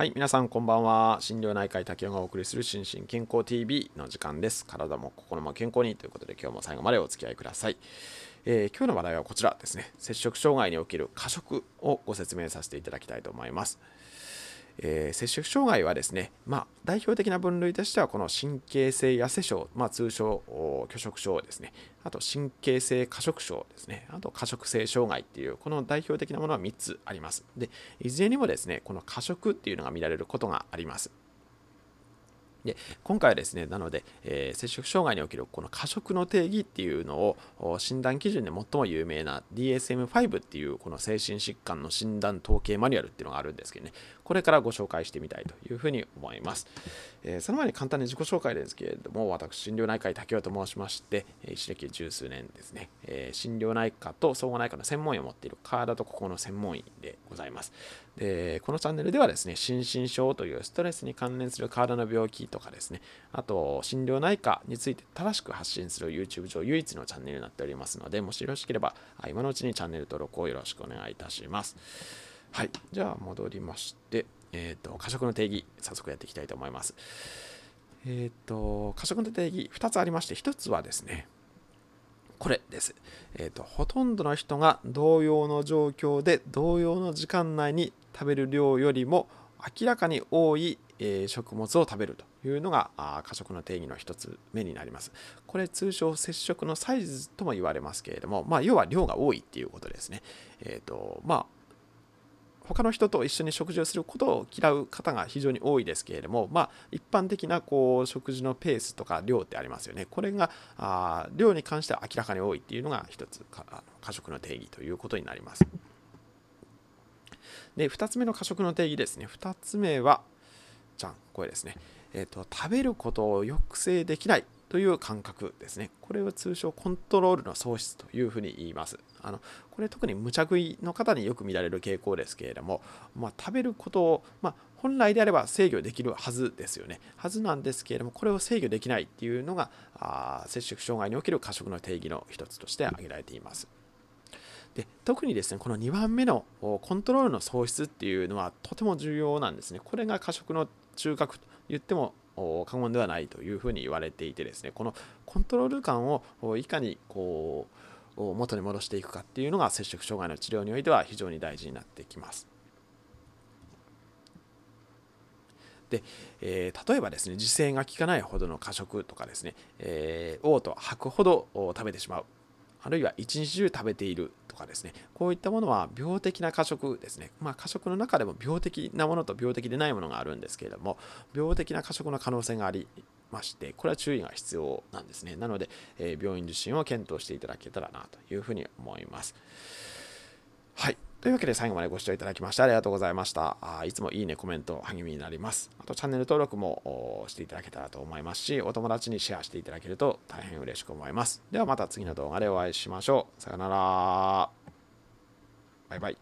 はい、皆さんこんばんは。心療内科医竹雄がお送りする心身健康 TV の時間です。体も心も健康にということで今日も最後までお付き合いください。えー、今日の話題はこちらですね。摂食障害における過食をご説明させていただきたいと思います。えー、摂食障害はですね、まあ、代表的な分類としてはこの神経性痩せ症、まあ、通称拒食症ですねあと神経性過食症ですねあと過食性障害っていうこの代表的なものは3つありますでいずれにもですねこの過食っていうのが見られることがありますで今回はですねなので、えー、摂食障害におけるこの過食の定義っていうのを診断基準で最も有名な DSM5 っていうこの精神疾患の診断統計マニュアルっていうのがあるんですけどねこれからご紹介してみたいというふうに思います、えー、その前に簡単に自己紹介ですけれども私心療内科医竹雄と申しまして一歴十数年ですね、えー、心療内科と総合内科の専門医を持っている体とここの専門医でございます。で、このチャンネルではですね、心身症というストレスに関連する体の病気とかですね、あと、心療内科について正しく発信する YouTube 上唯一のチャンネルになっておりますので、もしよろしければ、今のうちにチャンネル登録をよろしくお願いいたします。はい、じゃあ戻りまして、えっ、ー、と、過食の定義、早速やっていきたいと思います。えっ、ー、と、過食の定義、2つありまして、1つはですね、これです。えっ、ー、と、ほとんどの人が同様の状況で同様の時間内に食べる量よりも明らかに多い、えー、食物を食べるというのがあ過食の定義の1つ目になります。これ通称接触のサイズとも言われますけれども、まあ、要は量が多いっていうことですね。えっ、ー、と、まあ他の人と一緒に食事をすることを嫌う方が非常に多いですけれども、まあ、一般的なこう食事のペースとか量ってありますよね。これがあ量に関しては明らかに多いっていうのが一つ過食の定義ということになります。で2つ目の過食の定義ですね。2つ目は、じゃん、これですね。えーと食べることを抑制できないという感覚ですね。これを通称コントロールの喪失というふうに言います。あのこれ特に無茶食いの方によく見られる傾向ですけれども、まあ、食べることを、まあ、本来であれば制御できるはずですよね。はずなんですけれども、これを制御できないっていうのが、あ摂食障害における過食の定義の一つとして挙げられています。で特にですねこの2番目のコントロールの喪失っていうのはとても重要なんですね。これが過食の中核と言っても過言ではないというふうに言われていてですねこのコントロール感をいかにこう元に戻していくかっていうのが摂食障害の治療においては非常に大事になってきます。で、えー、例えばですね自制が効かないほどの過食とかですね、えー、嘔吐吐くほど食べてしまうあるいは一日中食べているとかですね、こういったものは病的な過食ですね。まあ、過食の中でも病的なものと病的でないものがあるんですけれども、病的な過食の可能性がありまして、これは注意が必要なんですね。なので、えー、病院受診を検討していただけたらなというふうに思います。はい。というわけで最後までご視聴いただきましてありがとうございました。あいつもいいね、コメント、励みになります。あとチャンネル登録もしていただけたらと思いますし、お友達にシェアしていただけると大変嬉しく思います。ではまた次の動画でお会いしましょう。さよなら。バイバイ。